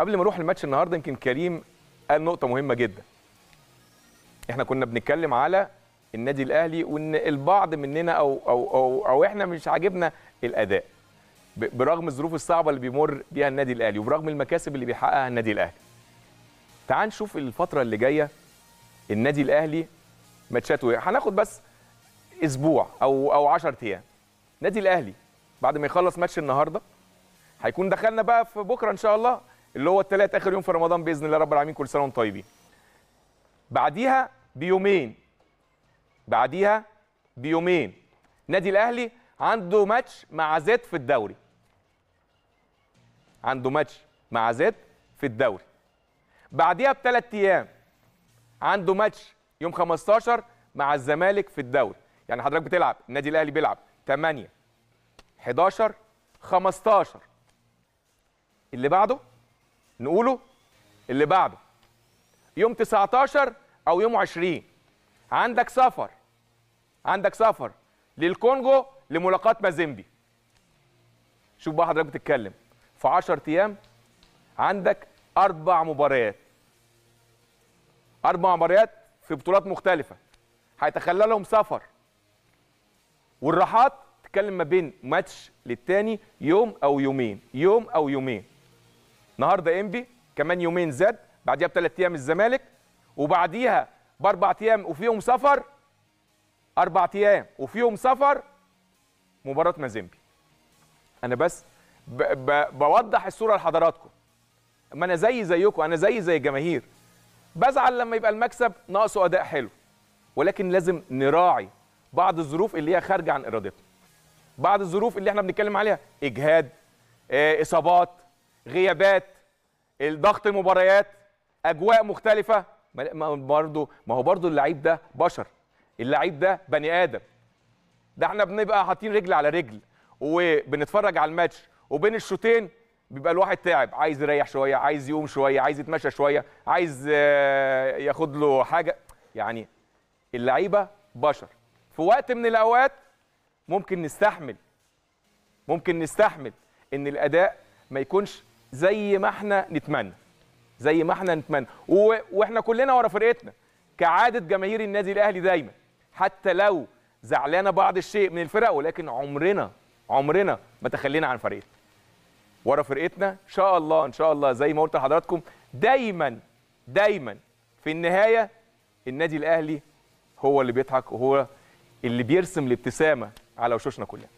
قبل ما نروح الماتش النهارده يمكن كريم قال نقطه مهمه جدا احنا كنا بنتكلم على النادي الاهلي وان البعض مننا او او او, أو احنا مش عاجبنا الاداء برغم الظروف الصعبه اللي بيمر بيها النادي الاهلي وبرغم المكاسب اللي بيحققها النادي الاهلي تعال نشوف الفتره اللي جايه النادي الاهلي ماتشاته ايه هناخد بس اسبوع او او 10 ايام النادي الاهلي بعد ما يخلص ماتش النهارده هيكون دخلنا بقى في بكره ان شاء الله اللي هو الثلاث اخر يوم في رمضان باذن الله رب العالمين كل سنه وانتم طيبين بعديها بيومين بعديها بيومين نادي الاهلي عنده ماتش مع زيت في الدوري عنده ماتش مع زيت في الدوري بعديها بثلاث ايام عنده ماتش يوم 15 مع الزمالك في الدوري يعني حضرتك بتلعب النادي الاهلي بيلعب 8 11 15 اللي بعده نقوله اللي بعده يوم 19 او يوم 20 عندك سفر عندك سفر للكونجو لملاقاه مازيمبي شوف بقى حضرتك بتتكلم في 10 ايام عندك اربع مباريات اربع مباريات في بطولات مختلفه هيتخلى لهم سفر والراحات تتكلم ما بين ماتش للتاني يوم او يومين يوم او يومين النهارده انبي كمان يومين زد بعديها بثلاث ايام الزمالك وبعديها باربع ايام وفيهم سفر اربع ايام وفيهم سفر مباراه مازيمبي انا بس ب ب بوضح الصوره لحضراتكم ما انا زي زيكم انا زي زي الجماهير بزعل لما يبقى المكسب ناقصه اداء حلو ولكن لازم نراعي بعض الظروف اللي هي خارجه عن ارادتنا بعض الظروف اللي احنا بنتكلم عليها اجهاد آه، اصابات غيابات الضغط المباريات اجواء مختلفه برضه ما هو برضه اللعيب ده بشر اللعيب ده بني ادم ده احنا بنبقى حاطين رجل على رجل وبنتفرج على الماتش وبين الشوطين بيبقى الواحد تعب عايز يريح شويه عايز يقوم شويه عايز يتمشى شويه عايز آه، ياخد له حاجه يعني اللعيبه بشر في وقت من الاوقات ممكن نستحمل ممكن نستحمل ان الاداء ما يكونش زي ما احنا نتمنى زي ما احنا نتمنى و... واحنا كلنا ورا فرقتنا كعاده جماهير النادي الاهلي دايما حتى لو زعلانه بعض الشيء من الفرق ولكن عمرنا عمرنا ما تخلينا عن فرقتنا ورا فرقتنا ان شاء الله ان شاء الله زي ما قلت لحضراتكم دايما دايما في النهايه النادي الاهلي هو اللي بيضحك وهو اللي بيرسم الابتسامه على وشوشنا كلنا